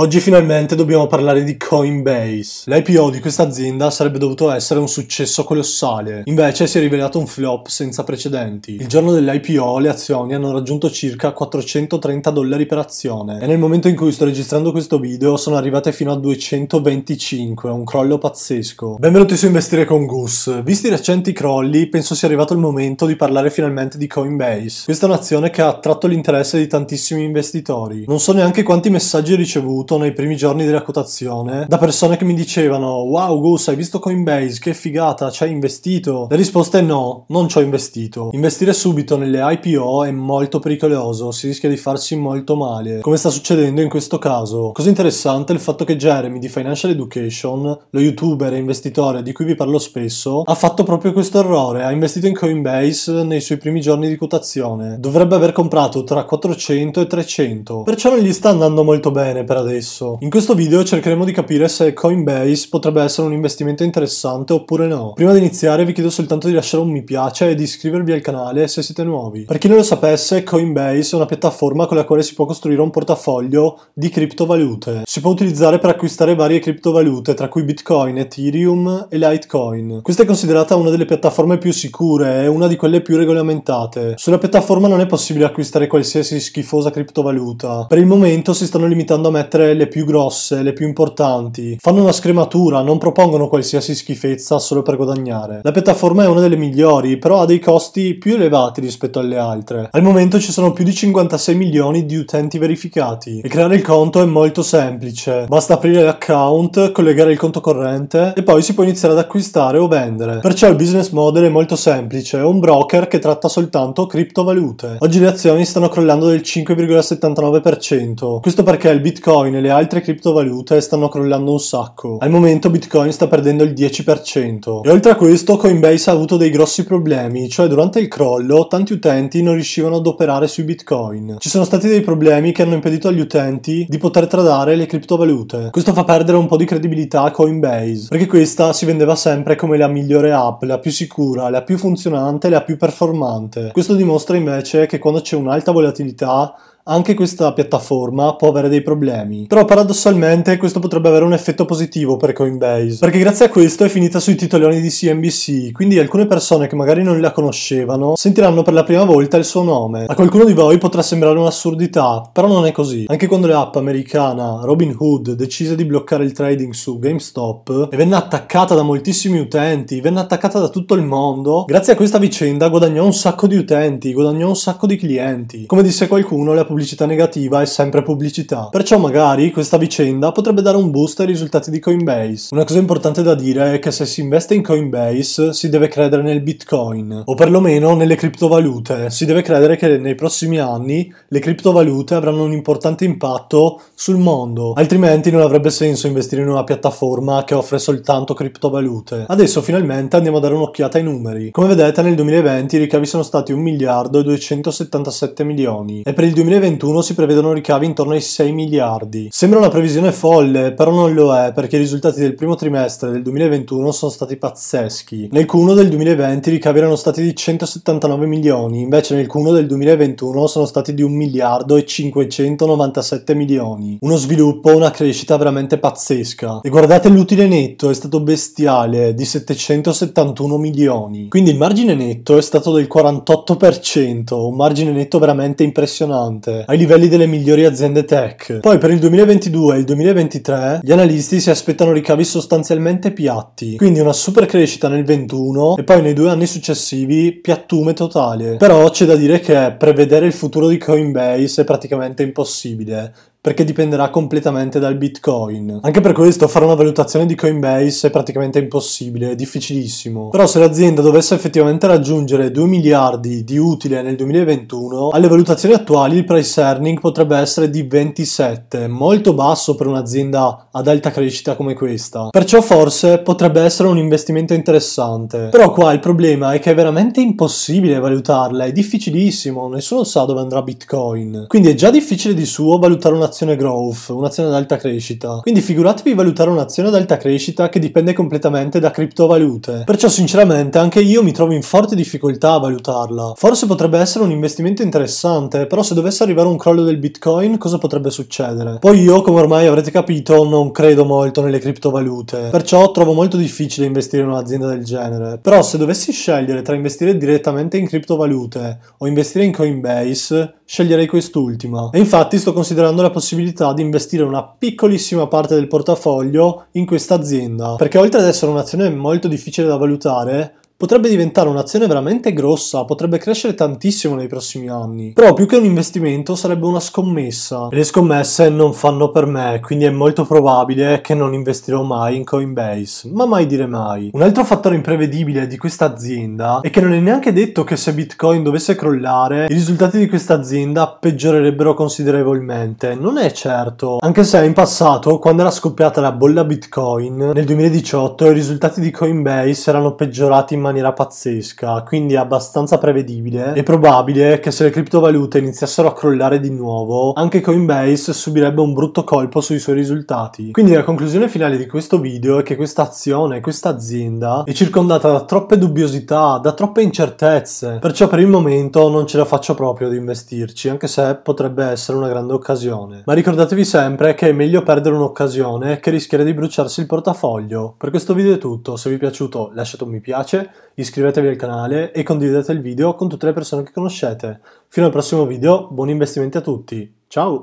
Oggi finalmente dobbiamo parlare di Coinbase. L'IPO di questa azienda sarebbe dovuto essere un successo colossale, invece si è rivelato un flop senza precedenti. Il giorno dell'IPO le azioni hanno raggiunto circa 430 dollari per azione e nel momento in cui sto registrando questo video sono arrivate fino a 225, un crollo pazzesco. Benvenuti su Investire con Gus. Visti i recenti crolli, penso sia arrivato il momento di parlare finalmente di Coinbase. Questa è un'azione che ha attratto l'interesse di tantissimi investitori. Non so neanche quanti messaggi ricevuti avuto nei primi giorni della quotazione da persone che mi dicevano wow Gus hai visto Coinbase che figata ci hai investito la risposta è no non ci ho investito investire subito nelle IPO è molto pericoloso si rischia di farsi molto male come sta succedendo in questo caso cosa interessante è il fatto che Jeremy di Financial Education lo youtuber e investitore di cui vi parlo spesso ha fatto proprio questo errore ha investito in Coinbase nei suoi primi giorni di quotazione dovrebbe aver comprato tra 400 e 300 perciò non gli sta andando molto bene per adesso stesso. In questo video cercheremo di capire se Coinbase potrebbe essere un investimento interessante oppure no. Prima di iniziare vi chiedo soltanto di lasciare un mi piace e di iscrivervi al canale se siete nuovi. Per chi non lo sapesse, Coinbase è una piattaforma con la quale si può costruire un portafoglio di criptovalute. Si può utilizzare per acquistare varie criptovalute, tra cui Bitcoin, Ethereum e Litecoin. Questa è considerata una delle piattaforme più sicure e una di quelle più regolamentate. Sulla piattaforma non è possibile acquistare qualsiasi schifosa criptovaluta. Per il momento si stanno limitando a mettere altre, le più grosse, le più importanti, fanno una scrematura, non propongono qualsiasi schifezza solo per guadagnare. La piattaforma è una delle migliori, però ha dei costi più elevati rispetto alle altre. Al momento ci sono più di 56 milioni di utenti verificati e creare il conto è molto semplice. Basta aprire l'account, collegare il conto corrente e poi si può iniziare ad acquistare o vendere. Perciò il business model è molto semplice, è un broker che tratta soltanto criptovalute. Oggi le azioni stanno crollando del 5,79%. Questo perché il Bitcoin Bitcoin e le altre criptovalute stanno crollando un sacco. Al momento Bitcoin sta perdendo il 10%. E oltre a questo Coinbase ha avuto dei grossi problemi, cioè durante il crollo tanti utenti non riuscivano ad operare sui Bitcoin. Ci sono stati dei problemi che hanno impedito agli utenti di poter tradare le criptovalute. Questo fa perdere un po' di credibilità a Coinbase, perché questa si vendeva sempre come la migliore app, la più sicura, la più funzionante, la più performante. Questo dimostra invece che quando c'è un'alta volatilità anche questa piattaforma può avere dei problemi. Però paradossalmente questo potrebbe avere un effetto positivo per Coinbase, perché grazie a questo è finita sui titoloni di CNBC, quindi alcune persone che magari non la conoscevano sentiranno per la prima volta il suo nome. A qualcuno di voi potrà sembrare un'assurdità, però non è così. Anche quando l'app americana Robinhood decise di bloccare il trading su GameStop e venne attaccata da moltissimi utenti, venne attaccata da tutto il mondo, grazie a questa vicenda guadagnò un sacco di utenti, guadagnò un sacco di clienti. Come disse qualcuno, la pubblicità pubblicità negativa è sempre pubblicità. Perciò magari questa vicenda potrebbe dare un boost ai risultati di Coinbase. Una cosa importante da dire è che se si investe in Coinbase si deve credere nel Bitcoin o perlomeno nelle criptovalute. Si deve credere che nei prossimi anni le criptovalute avranno un importante impatto sul mondo, altrimenti non avrebbe senso investire in una piattaforma che offre soltanto criptovalute. Adesso finalmente andiamo a dare un'occhiata ai numeri. Come vedete nel 2020 i ricavi sono stati 1 miliardo e 277 milioni e per il 2020 2021 si prevedono ricavi intorno ai 6 miliardi. Sembra una previsione folle, però non lo è, perché i risultati del primo trimestre del 2021 sono stati pazzeschi. Nel Q1 del 2020 i ricavi erano stati di 179 milioni, invece nel Q1 del 2021 sono stati di 1 miliardo e 597 milioni. Uno sviluppo, una crescita veramente pazzesca. E guardate l'utile netto, è stato bestiale, di 771 milioni. Quindi il margine netto è stato del 48%, un margine netto veramente impressionante ai livelli delle migliori aziende tech. Poi per il 2022 e il 2023 gli analisti si aspettano ricavi sostanzialmente piatti, quindi una super crescita nel 21 e poi nei due anni successivi piattume totale. Però c'è da dire che prevedere il futuro di Coinbase è praticamente impossibile, perché dipenderà completamente dal bitcoin. Anche per questo fare una valutazione di Coinbase è praticamente impossibile, è difficilissimo. Però se l'azienda dovesse effettivamente raggiungere 2 miliardi di utile nel 2021, alle valutazioni attuali il price earning potrebbe essere di 27, molto basso per un'azienda ad alta crescita come questa. Perciò forse potrebbe essere un investimento interessante. Però qua il problema è che è veramente impossibile valutarla, è difficilissimo, nessuno sa dove andrà bitcoin. Quindi è già difficile di suo valutare una un'azione growth, un'azione ad alta crescita. Quindi figuratevi valutare un'azione ad alta crescita che dipende completamente da criptovalute. Perciò sinceramente anche io mi trovo in forte difficoltà a valutarla. Forse potrebbe essere un investimento interessante, però se dovesse arrivare un crollo del bitcoin cosa potrebbe succedere? Poi io, come ormai avrete capito, non credo molto nelle criptovalute, perciò trovo molto difficile investire in un'azienda del genere. Però se dovessi scegliere tra investire direttamente in criptovalute o investire in Coinbase, sceglierei quest'ultima. E infatti sto considerando la possibilità possibilità di investire una piccolissima parte del portafoglio in questa azienda, perché oltre ad essere un'azione molto difficile da valutare, potrebbe diventare un'azione veramente grossa, potrebbe crescere tantissimo nei prossimi anni. Però più che un investimento sarebbe una scommessa. E le scommesse non fanno per me, quindi è molto probabile che non investirò mai in Coinbase, ma mai dire mai. Un altro fattore imprevedibile di questa azienda è che non è neanche detto che se Bitcoin dovesse crollare, i risultati di questa azienda peggiorerebbero considerevolmente. Non è certo, anche se in passato, quando era scoppiata la bolla Bitcoin, nel 2018 i risultati di Coinbase erano peggiorati in maniera maniera pazzesca, quindi è abbastanza prevedibile e probabile che se le criptovalute iniziassero a crollare di nuovo, anche Coinbase subirebbe un brutto colpo sui suoi risultati. Quindi la conclusione finale di questo video è che questa azione, questa azienda è circondata da troppe dubbiosità, da troppe incertezze, perciò per il momento non ce la faccio proprio ad investirci, anche se potrebbe essere una grande occasione. Ma ricordatevi sempre che è meglio perdere un'occasione che rischiare di bruciarsi il portafoglio. Per questo video è tutto, se vi è piaciuto lasciate un mi piace, iscrivetevi al canale e condividete il video con tutte le persone che conoscete. Fino al prossimo video, buoni investimenti a tutti, ciao!